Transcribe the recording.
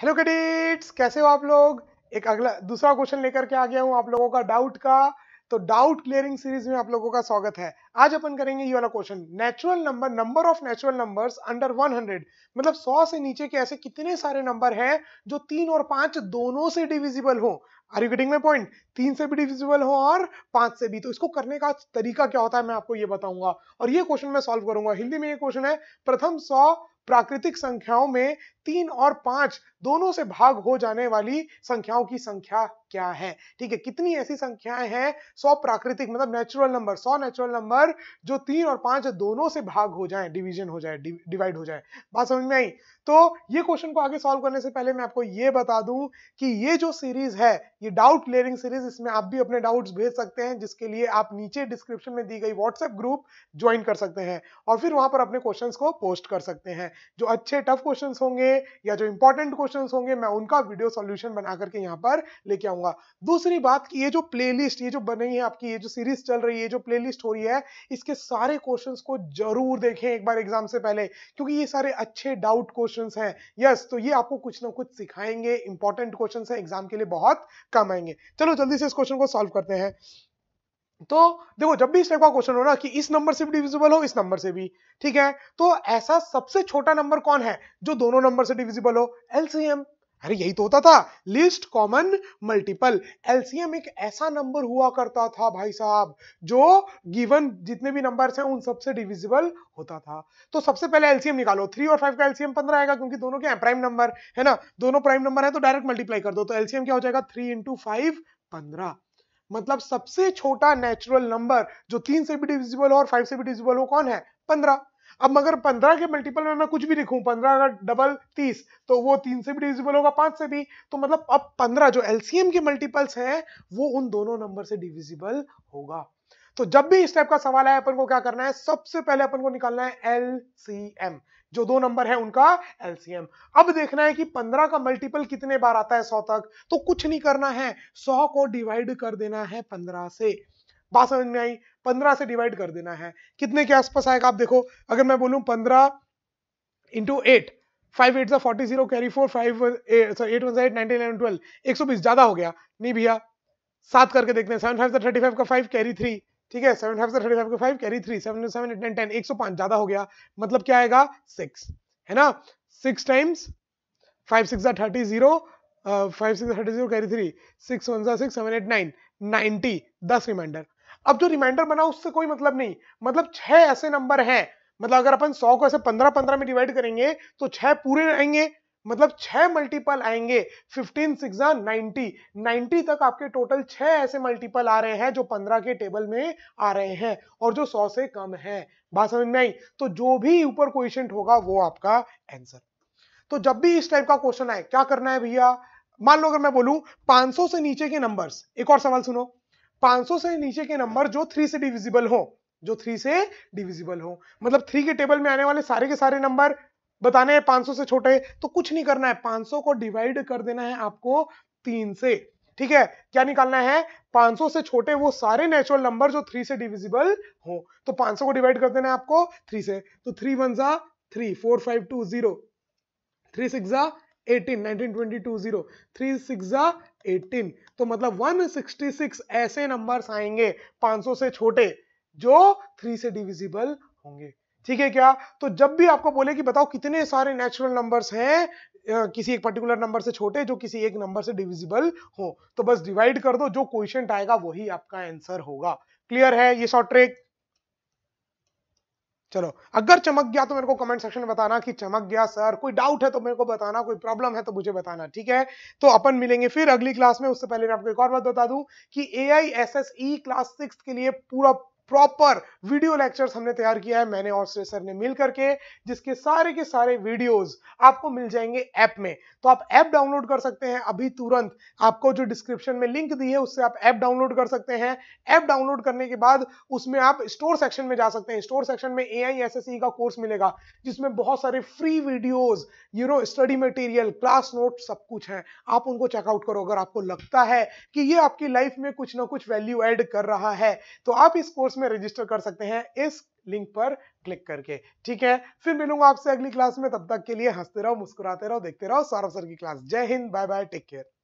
hello cadets कैसे हो आप लोग एक अगला दूसरा क्वेश्चन लेकर के आ गया हूँ आप लोगों का डाउट का तो डाउट क्लियरिंग सीरीज में आप लोगों का स्वागत है आज अपन करेंगे ये वाला question natural number number of natural numbers under 100 मतलब 100 से नीचे के ऐसे कितने सारे नंबर हैं जो तीन और पांच दोनों से डिविजिबल हो are you getting my point तीन से भी डिविजिबल हो और पांच से भी तो इसको करने का तरीका क्या होता है मैं आपको ये बताऊंगा और ये क्वेश्चन मैं सॉल्व करूंगा हिंदी में ये क्वेश्चन है प्रथम सौ प्राकृतिक संख्याओं में तीन और पांच दोनों से भाग हो जाने वाली संख्याओं की संख्या क्या है ठीक है कितनी ऐसी संख्याएं हैं सौ प्राकृतिक मतलब नेचुरल नंबर सौ नेचुरल नंबर जो तीन और पांच दोनों से भाग हो जाए डिवीजन हो जाए डिवाइड हो जाए बात समझ में आई तो ये क्वेश्चन को आगे सॉल्व करने से पहले मैं आपको ये बता दूं कि ये जो सीरीज है ये डाउट क्लियरिंग सीरीज इसमें आप भी अपने डाउट्स भेज सकते हैं जिसके लिए आप नीचे डिस्क्रिप्शन में दी गई व्हाट्सएप ग्रुप ज्वाइन कर सकते हैं और फिर वहां पर अपने क्वेश्चन को पोस्ट कर सकते हैं जो अच्छे टफ क्वेश्चन होंगे या जो इंपॉर्टेंट क्वेश्चन होंगे मैं उनका वीडियो सोल्यूशन बना करके यहाँ पर लेके आऊंगा दूसरी बात कि ये जो प्लेलिस्ट ये जो बनी है आपकी ये जो सीरीज चल रही है जो प्ले हो रही है इसके सारे क्वेश्चन को जरूर देखें एक बार एग्जाम से पहले क्योंकि ये सारे अच्छे डाउट क्वेश्चन है यस तो ये आपको कुछ ना कुछ सिखाएंगे इंपॉर्टेंट क्वेश्चन है एग्जाम के लिए बहुत कम आएंगे चलो जल्दी से इस क्वेश्चन को सॉल्व करते हैं तो देखो जब भी इस टाइप का क्वेश्चन हो ना कि इस नंबर से भी डिविजिबल हो इस नंबर से भी ठीक है तो ऐसा सबसे छोटा नंबर कौन है जो दोनों नंबर से डिविजिबल हो एलसीएम अरे यही तो होता था लिस्ट कॉमन मल्टीपल एलसीएम एक ऐसा नंबर हुआ करता था भाई साहब जो गिवन जितने भी नंबर हैं उन सबसे डिविजिबल होता था तो सबसे पहले एलसीएम निकालो थ्री और फाइव का एलसीएम पंद्रह आएगा क्योंकि दोनों के प्राइम नंबर है ना दोनों प्राइम नंबर है तो डायरेक्ट मल्टीप्लाई कर दो तो एलसीएम क्या हो जाएगा थ्री इंटू फाइव पंद्रह मतलब सबसे छोटा नेचुरल नंबर जो तीन से भी डिविजिबल हो और फाइव से भी डिविजिबल हो कौन है पंद्रह अब मगर पंद्रह के मल्टीपल में मैं कुछ भी लिखूं पंद्रह अगर डबल तीस तो वो तीन से भी डिविजिबल होगा पांच से भी तो मतलब अब पंद्रह जो एलसीएम के मल्टीपल्स हैं वो उन दोनों नंबर से डिविजिबल होगा तो जब भी इस टाइप का सवाल आए अपन को क्या करना है सबसे पहले अपन को निकालना है एम जो दो नंबर है उनका एलसीएम अब देखना है कि 15 का मल्टीपल कितने बार आता है 100 तक तो कुछ नहीं करना है 100 को डिवाइड कर देना है 15 से बात समझ में आई 15 से डिवाइड कर देना है कितने के आसपास आएगा आप देखो अगर मैं बोलूं 15 into eight five eight forty zero carry four five eight one eight nineteen eleven twelve एक सौ बीस ज्यादा हो गया नहीं भैया सात करके देखते हैं सेवन फाइव थर्टी फाइव का फाइव कैरी थ्री ठीक है सेवन फाइव थर्टी फाइव के five carry three seven seven eight nine ten एक सौ पांच ज्यादा हो गया मतलब क्या आएगा सिक्स है ना six times five six thirty zero five six thirty zero carry three six one six seven eight nine ninety दस रिमाइंडर अब जो रिमाइंडर बना उससे कोई मतलब नहीं मतलब छह ऐसे नंबर हैं मतलब अगर अपन सौ को ऐसे पंद्रह पंद्रह में डिवाइड करेंगे तो छह पूरे रहेंगे मतलब छह मल्टीपल आएंगे फिफ्टीन सिक्स नाइनटी नाइनटी तक आपके टोटल छह ऐसे मल्टीपल आ रहे हैं जो पंद्रह के टेबल में आ रहे हैं और जो सौ से कम है बात समझ में आई तो जो भी ऊपर क्वेश्चन होगा वो आपका आंसर तो जब भी इस टाइप का क्वेश्चन आए क्या करना है भैया मान लो अगर मैं बोलूं पांच से नीचे के नंबर एक और सवाल सुनो पांच से नीचे के नंबर जो थ्री से डिविजिबल हो जो थ्री से डिविजिबल हो मतलब थ्री के टेबल में आने वाले सारे के सारे नंबर बताने हैं 500 से छोटे तो कुछ नहीं करना है 500 को डिवाइड कर देना है आपको तीन से ठीक है क्या निकालना है 500 से छोटे वो सारे नेचुरल नंबर जो थ्री से डिविजिबल हो तो 500 को डिवाइड कर देना है आपको थ्री से तो थ्री वन जा three four five two zero three six जा eighteen nineteen twenty two zero three six जा एटीन तो मतलब 166 ऐसे नंबर्स आएंगे 500 से छोटे जो थ्री से डिविजिबल होंगे ठीक है क्या तो जब भी आपको बोले कि बताओ कितने सारे नेचुरल नंबर्स हैं किसी एक पर्टिकुलर नंबर से छोटे जो किसी एक नंबर से डिविजिबल हो तो बस डिवाइड कर दो जो क्वेश्चन आएगा वही आपका आंसर होगा क्लियर है ये शॉर्ट ट्रेक चलो अगर चमक गया तो मेरे को कमेंट सेक्शन में बताना कि चमक गया सर कोई डाउट है तो मेरे को बताना कोई प्रॉब्लम है तो मुझे बताना ठीक है तो अपन मिलेंगे फिर अगली क्लास में उससे पहले मैं आपको एक और बात बता दूं कि A I S S E class six के लिए पूरा प्रॉपर वीडियो लेक्चर्स हमने तैयार किया है मैंने और सर ने मिल करके जिसके सारे के सारे वीडियोस आपको मिल जाएंगे ऐप में तो आप ऐप डाउनलोड कर सकते हैं अभी तुरंत आपको जो डिस्क्रिप्शन में लिंक दी है उससे आप ऐप डाउनलोड कर सकते हैं ऐप डाउनलोड करने के बाद उसमें आप स्टोर सेक्शन में जा सकते हैं स्टोर सेक्शन में ए आई e का कोर्स मिलेगा जिसमें बहुत सारे free videos you know study material class note सब कुछ है आप उनको चेकआउट करो अगर आपको लगता है कि ये आपकी लाइफ में कुछ ना कुछ वैल्यू एड कर रहा है तो आप इस कोर्स उसमें में रजिस्टर कर सकते हैं इस लिंक पर क्लिक करके ठीक है फिर मिलूंगा आपसे अगली क्लास में तब तक के लिए हंसते रहो मुस्कुराते रहो देखते रहो सौरभ सर की क्लास जय हिंद बाय बाय टेक केयर